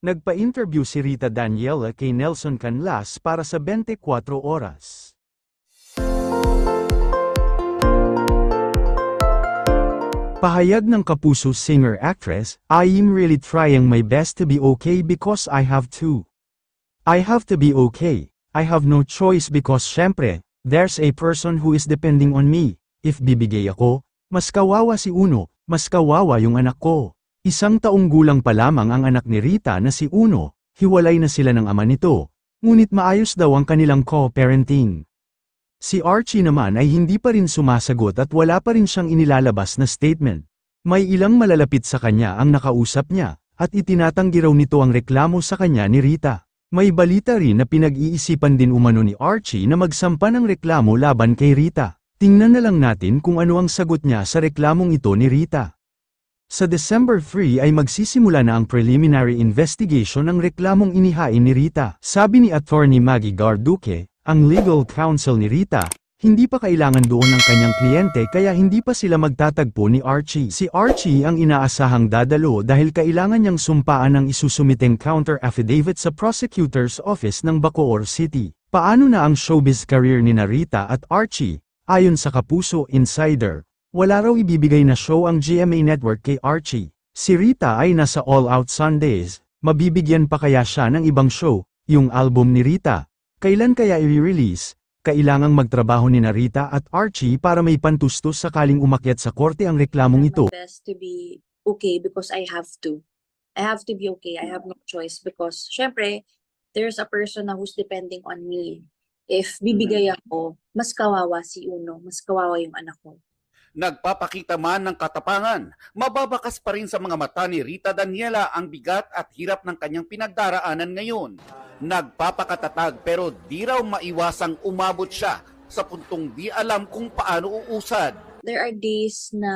Nagpa-interview si Rita Daniela kay Nelson Canlas para sa 24 Oras. Pahayag ng kapuso singer-actress, I'm really trying my best to be okay because I have to. I have to be okay. I have no choice because syempre, there's a person who is depending on me. If bibigay ako, mas kawawa si Uno, mas kawawa yung anak ko. Isang taong gulang pa lamang ang anak ni Rita na si Uno, hiwalay na sila ng ama nito, ngunit maayos daw ang kanilang co-parenting. Si Archie naman ay hindi pa rin sumasagot at wala pa rin siyang inilalabas na statement. May ilang malalapit sa kanya ang nakausap niya, at itinatanggi raw nito ang reklamo sa kanya ni Rita. May balita rin na pinag-iisipan din umano ni Archie na magsampa ng reklamo laban kay Rita. Tingnan na lang natin kung ano ang sagot niya sa reklamong ito ni Rita. Sa December 3 ay magsisimula na ang preliminary investigation ng reklamong inihain ni Rita. Sabi ni Attorney Maggie Garduque, ang legal counsel ni Rita, hindi pa kailangan doon ng kanyang kliyente kaya hindi pa sila magtatagpo ni Archie. Si Archie ang inaasahang dadalo dahil kailangan niyang sumpaan ang isusumiteng counter affidavit sa prosecutor's office ng Bacoor City. Paano na ang showbiz career ni Narita at Archie? Ayon sa Kapuso Insider, wala raw ibibigay na show ang GMA Network kay Archie. Si Rita ay nasa All Out Sundays, mabibigyan pa kaya siya ng ibang show, yung album ni Rita. Kailan kaya i-release? Kailangang magtrabaho ni Narita at Archie para may pantustos sakaling umakyat sa korte ang reklamong ito. best to be okay because I have to. I have to be okay. I have no choice because syempre, there's a person na who's depending on me. If bibigay mm-hmm. ako, mas kawawa si Uno, mas kawawa yung anak ko. Nagpapakita man ng katapangan, mababakas pa rin sa mga mata ni Rita Daniela ang bigat at hirap ng kanyang pinagdaraanan ngayon. Nagpapakatatag pero di raw maiwasang umabot siya sa puntong di alam kung paano uusad. There are days na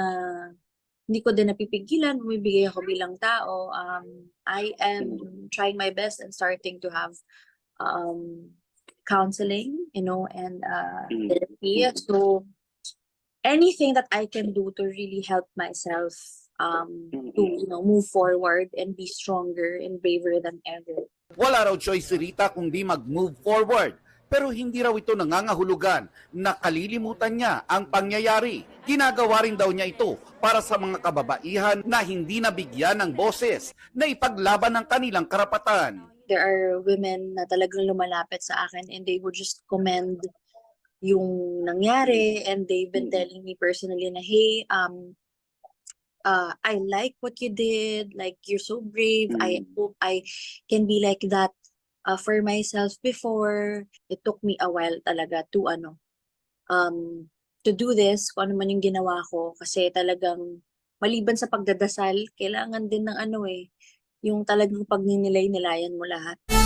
hindi ko din napipigilan, bumibigay ako bilang tao. Um, I am trying my best and starting to have um, counseling, you know, and uh, mm. therapy. So, anything that I can do to really help myself um, to you know move forward and be stronger and braver than ever. Wala raw choice si Rita kundi mag-move forward. Pero hindi raw ito nangangahulugan. Nakalilimutan niya ang pangyayari. Ginagawa rin daw niya ito para sa mga kababaihan na hindi nabigyan ng boses na ipaglaban ng kanilang karapatan. There are women na talagang lumalapit sa akin and they would just commend yung nangyari and they've been telling me personally na hey um uh, I like what you did like you're so brave mm. I hope I can be like that uh, for myself before it took me a while talaga to ano um to do this kung ano man yung ginawa ko kasi talagang maliban sa pagdadasal kailangan din ng ano eh yung talagang pagninilay-nilayan mo lahat.